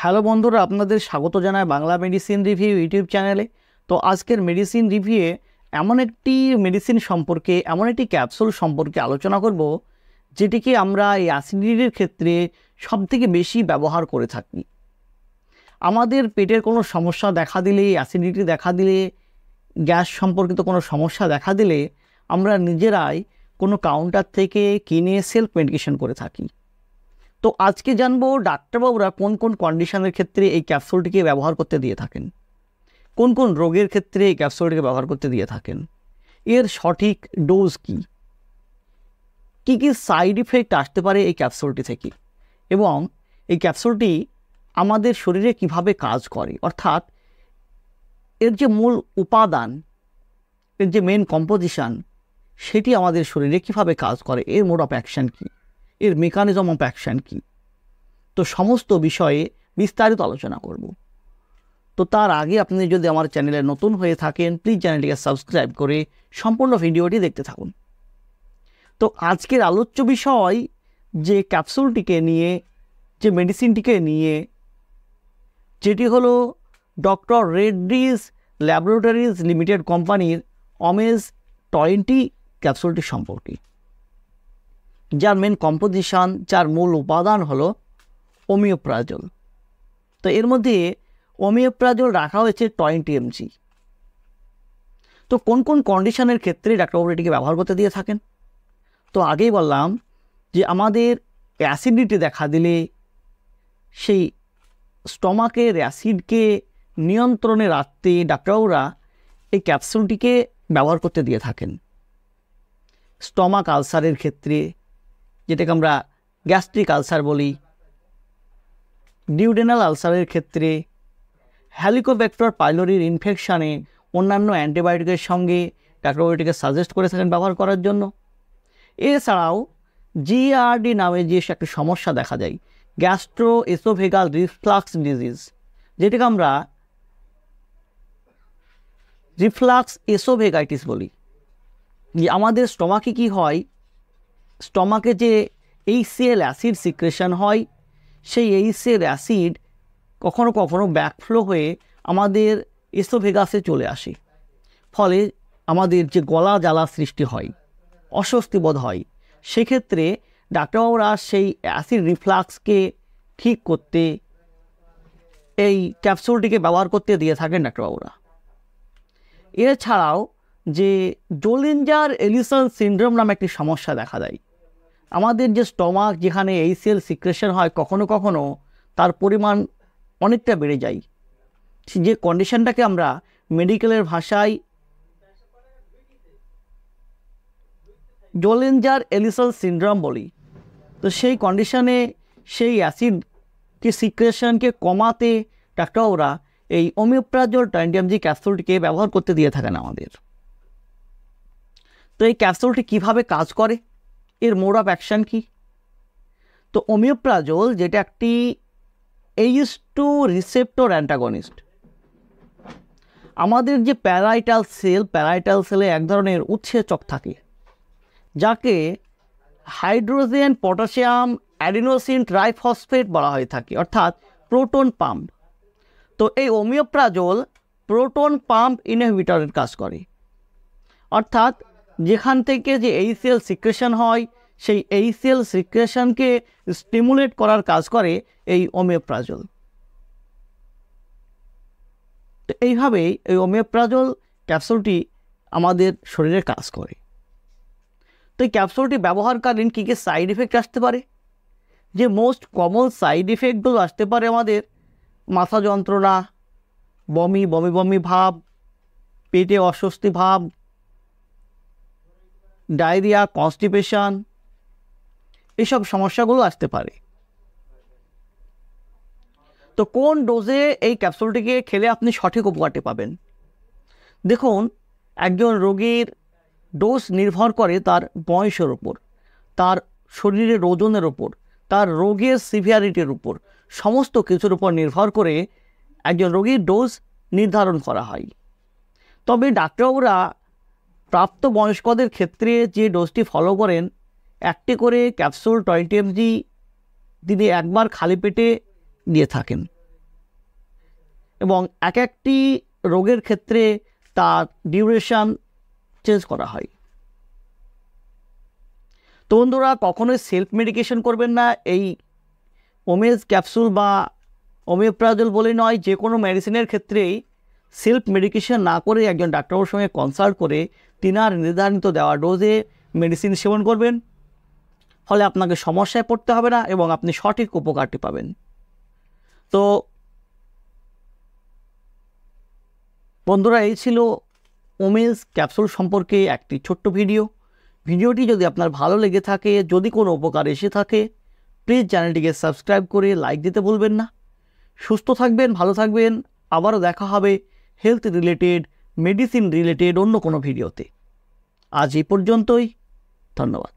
hello বন্ধুরা আপনাদের স্বাগত জানায় বাংলা মেডিসিন রিভিউ ইউটিউব চ্যানেলে তো আজকের মেডিসিন রিভিউয়ে এমন একটি মেডিসিন সম্পর্কে এমন একটি ক্যাপসুল সম্পর্কে আলোচনা করব যেটিকে আমরা এই অ্যাসিডিটির ক্ষেত্রে সবথেকে বেশি ব্যবহার করে থাকি আমাদের পেটের কোনো সমস্যা দেখা দিলে অ্যাসিডিটি দেখা দিলে গ্যাস সম্পর্কিত কোনো সমস্যা দেখা দিলে আমরা নিজেরাই কোনো কাউন্টার থেকে কিনে সেলফ মেডিকেশন করে থাকি তো আজকে জানবো ডাক্তারবাবুরা কোন কোন কন্ডিশনের ক্ষেত্রে এই ক্যাপসুলটিকে ব্যবহার করতে দিয়ে থাকেন কোন কোন রোগের ক্ষেত্রে এই ক্যাপসুলটিকে ব্যবহার করতে দিয়ে থাকেন এর সঠিক ডোজ কি কি কি সাইড ইফেক্ট আসতে পারে এই ক্যাপসুলটি থেকে এবং এই ক্যাপসুলটি আমাদের শরীরে কিভাবে কাজ করে অর্থাৎ এর যে মূল উপাদান এর যে মেন কম্পোজিশান সেটি আমাদের শরীরে কিভাবে কাজ করে এর মোড অফ অ্যাকশান কী এর মেকানিজম অফ অ্যাকশান কী তো সমস্ত বিষয়ে বিস্তারিত আলোচনা করব তো তার আগে আপনি যদি আমার চ্যানেলে নতুন হয়ে থাকেন প্লিজ চ্যানেলটিকে সাবস্ক্রাইব করে সম্পূর্ণ ভিডিওটি দেখতে থাকুন তো আজকের আলোচ্য বিষয় যে ক্যাপসুলটিকে নিয়ে যে মেডিসিনটিকে নিয়ে যেটি হলো ডক্টর রেড্রিজ ল্যাবরেটরিজ লিমিটেড কোম্পানির অমেজ টোয়েন্টি ক্যাপসুলটি সম্পর্কে যার মেন কম্পোজিশান যার মূল উপাদান হলো ওমিওপ্রাজল তো এর মধ্যে ওমিওপ্রাজল রাখা হয়েছে টোয়েন্টি এমজি তো কোন কোন কন্ডিশনের ক্ষেত্রে ডাক্তারবাবু এটিকে ব্যবহার করতে দিয়ে থাকেন তো আগেই বললাম যে আমাদের অ্যাসিডিটি দেখা দিলে সেই স্টমাকের অ্যাসিডকে নিয়ন্ত্রণে রাখতে ডাক্তারবাবুরা এই ক্যাপসুলটিকে ব্যবহার করতে দিয়ে থাকেন স্টমাক আলসারের ক্ষেত্রে যেটাকে আমরা গ্যাস্ট্রিক আলসার বলি ডিউডেনাল আলসারের ক্ষেত্রে হ্যালিকোব্যাক্টর পাইলোরির ইনফেকশানে অন্যান্য অ্যান্টিবায়োটিকের সঙ্গে ডাক্তারবায়োটিকে সাজেস্ট করে থাকেন ব্যবহার করার জন্য এছাড়াও জিআরডি নামে যে একটা সমস্যা দেখা যায় গ্যাস্ট্রো এসোভেগাল রিফ্লাক্স ডিজিজ যেটাকে আমরা রিফ্লাক্স এসোভেগাইটিস বলি যে আমাদের স্টমাকে কি হয় স্টমাকে যে এইচসিএল অ্যাসিড সিক্রেশন হয় সেই সেল অ্যাসিড কখনো কখনো ব্যাকফ্লো হয়ে আমাদের এসোভেগাসে চলে আসে ফলে আমাদের যে গলা জ্বালা সৃষ্টি হয় অস্বস্তি বোধ হয় সেক্ষেত্রে ডাক্তারবাবুরা সেই অ্যাসিড রিফ্লাক্সকে ঠিক করতে এই ক্যাপসুলটিকে ব্যবহার করতে দিয়ে থাকেন ডাক্তারবাবুরা এছাড়াও যে জোলেঞ্জার এলিসন সিন্ড্রোম নামে একটি সমস্যা দেখা দেয় আমাদের যে স্টমাক যেখানে এইসিএল সিক্রেশন হয় কখনো কখনো তার পরিমাণ অনেকটা বেড়ে যায় যে কন্ডিশনটাকে আমরা মেডিকেলের ভাষায় জোলেঞ্জার এলিসাল সিন্ড্রাম বলি তো সেই কন্ডিশনে সেই অ্যাসিডকে সিক্রেশনকে কমাতে ডাক্তাররা এই ওমিওপ্রাজল টাইনডিয়ামজি ক্যাপসুলটিকে ব্যবহার করতে দিয়ে থাকেন আমাদের তো এই ক্যাপসুলটি কিভাবে কাজ করে এর মোড অফ অ্যাকশান কী তো ওমিওপ্রাজোল যেটা একটি এইস টু রিসেপ্টর অ্যান্টাগনিস্ট আমাদের যে প্যারাইটাল সেল প্যারাইটাল সেলে এক ধরনের উৎসেচক থাকে যাকে হাইড্রোজেন পটাশিয়াম অ্যাডিনোসিন ট্রাইফসফেট বলা হয়ে থাকে অর্থাৎ প্রোটন পাম্প তো এই ওমিওপ্রাজোল প্রোটন পাম্প ইনহিবিটরের কাজ করে অর্থাৎ যেখান থেকে যে এইসিএল সিক্রেশন হয় সেই এইসিএল সিক্রেশনকে স্টিমুলেট করার কাজ করে এই ওমেপ্রাজল তো এইভাবেই এই ওমেপ্রাজল ক্যাপসুলটি আমাদের শরীরে কাজ করে তো এই ক্যাপসুলটি ব্যবহারকালীন কী কী সাইড এফেক্ট আসতে পারে যে মোস্ট কমন সাইড এফেক্টগুলো আসতে পারে আমাদের মাথা যন্ত্রণা বমি বমি বমি ভাব পেটে অস্বস্তি ভাব ডায়রিয়া কনস্টিপেশন এসব সমস্যাগুলো আসতে পারে তো কোন ডোজে এই ক্যাপসুলটিকে খেলে আপনি সঠিক উপকারটি পাবেন দেখুন একজন রোগীর ডোজ নির্ভর করে তার বয়সের ওপর তার শরীরের ওজনের ওপর তার রোগের সিভিয়ারিটির উপর সমস্ত কিছুর উপর নির্ভর করে একজন রোগীর ডোজ নির্ধারণ করা হয় তবে ডাক্তারবাবুরা প্রাপ্তবয়স্কদের ক্ষেত্রে যে ডোজটি ফলো করেন একটি করে ক্যাপসুল টোয়েন্টি এমজি দিনে একবার খালি পেটে নিয়ে থাকেন এবং এক একটি রোগের ক্ষেত্রে তার ডিউরেশান চেঞ্জ করা হয় তো বন্ধুরা কখনোই সেলফ মেডিকেশন করবেন না এই ওমেজ ক্যাপসুল বা ওমিওপ্রাজল বলে নয় যে কোনো মেডিসিনের ক্ষেত্রেই সেলফ মেডিকেশন না করে একজন ডাক্তারবাবুর সঙ্গে কনসাল্ট করে তিনার নির্ধারিত দেওয়া ডোজে মেডিসিন সেবন করবেন ফলে আপনাকে সমস্যায় পড়তে হবে না এবং আপনি সঠিক উপকারটি পাবেন তো বন্ধুরা এই ছিল ওমেন্স ক্যাপসুল সম্পর্কে একটি ছোট্ট ভিডিও ভিডিওটি যদি আপনার ভালো লেগে থাকে যদি কোনো উপকার এসে থাকে প্লিজ চ্যানেলটিকে সাবস্ক্রাইব করে লাইক দিতে ভুলবেন না সুস্থ থাকবেন ভালো থাকবেন আবারও দেখা হবে হেলথ রিলেটেড মেডিসিন রিলেটেড অন্য কোনো ভিডিওতে আজ এই পর্যন্তই ধন্যবাদ